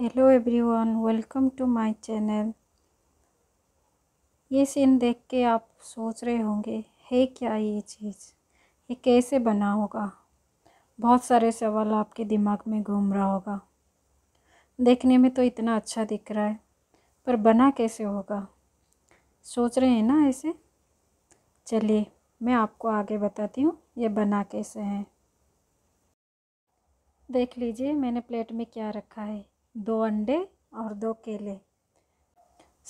hello everyone welcome to my channel ये scene देख के आप सोच रहे होंगे है क्या ये चीज़ ये कैसे बना होगा बहुत सारे सवाल आपके दिमाग में घूम रहा होगा देखने में तो इतना अच्छा दिख रहा है पर बना कैसे होगा सोच रहे हैं ना ऐसे चलिए मैं आपको आगे बताती हूँ ये बना कैसे है देख लीजिए मैंने प्लेट में क्या रखा है दो अंडे और दो केले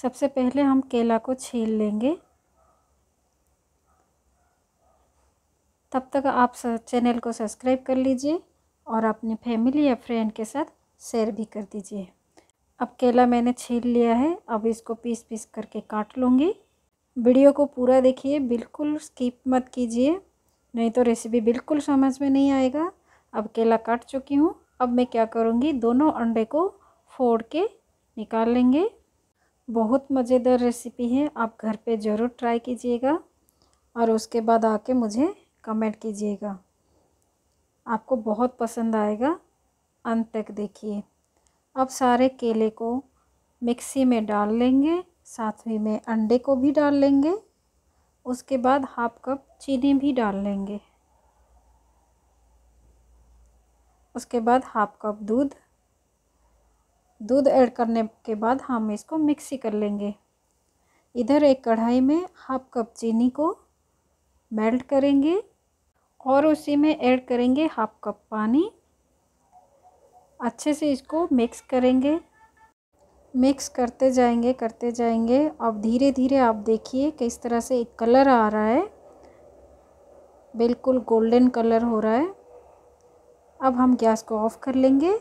सबसे पहले हम केला को छील लेंगे तब तक आप चैनल को सब्सक्राइब कर लीजिए और अपनी फैमिली या फ्रेंड के साथ शेयर भी कर दीजिए अब केला मैंने छील लिया है अब इसको पीस पीस करके काट लूँगी वीडियो को पूरा देखिए बिल्कुल स्किप मत कीजिए नहीं तो रेसिपी बिल्कुल समझ में नहीं आएगा अब केला काट चुकी हूँ अब मैं क्या करूँगी दोनों अंडे को फोड़ के निकाल लेंगे बहुत मज़ेदार रेसिपी है आप घर पे ज़रूर ट्राई कीजिएगा और उसके बाद आके मुझे कमेंट कीजिएगा आपको बहुत पसंद आएगा अंत तक देखिए अब सारे केले को मिक्सी में डाल लेंगे साथ ही में अंडे को भी डाल लेंगे उसके बाद हाफ कप चीनी भी डाल लेंगे उसके बाद हाफ कप दूध दूध ऐड करने के बाद हम इसको मिक्सी कर लेंगे इधर एक कढ़ाई में हाफ कप चीनी को मेल्ट करेंगे और उसी में ऐड करेंगे हाफ कप पानी अच्छे से इसको मिक्स करेंगे मिक्स करते जाएंगे करते जाएंगे अब धीरे धीरे आप देखिए किस तरह से एक कलर आ रहा है बिल्कुल गोल्डन कलर हो रहा है अब हम गैस को ऑफ़ कर लेंगे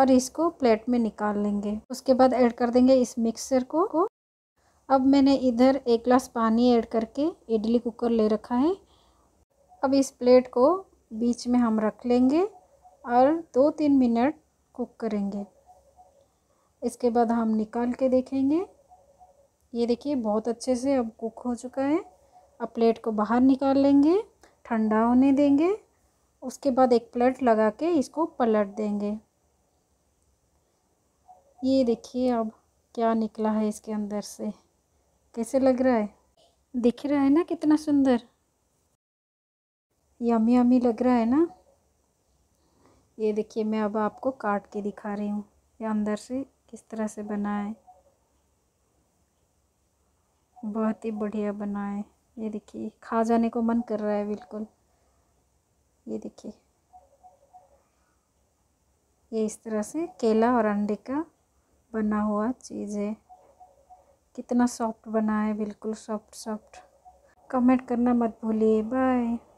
और इसको प्लेट में निकाल लेंगे उसके बाद ऐड कर देंगे इस मिक्सर को, अब मैंने इधर एक गिलास पानी ऐड करके इडली कुकर ले रखा है अब इस प्लेट को बीच में हम रख लेंगे और दो तीन मिनट कुक करेंगे इसके बाद हम निकाल के देखेंगे ये देखिए बहुत अच्छे से अब कुक हो चुका है अब प्लेट को बाहर निकाल लेंगे ठंडा होने देंगे उसके बाद एक प्लेट लगा के इसको पलट देंगे ये देखिए अब क्या निकला है इसके अंदर से कैसे लग रहा है दिख रहा है ना कितना सुंदर यमी यमी लग रहा है ना ये देखिए मैं अब आपको काट के दिखा रही हूँ ये अंदर से किस तरह से बना है बहुत ही बढ़िया बना है ये देखिए खा जाने को मन कर रहा है बिल्कुल ये देखिए ये इस तरह से केला और अंडे का बना हुआ चीज़ है कितना सॉफ्ट बना है बिल्कुल सॉफ्ट सॉफ्ट कमेंट करना मत भूलिए बाय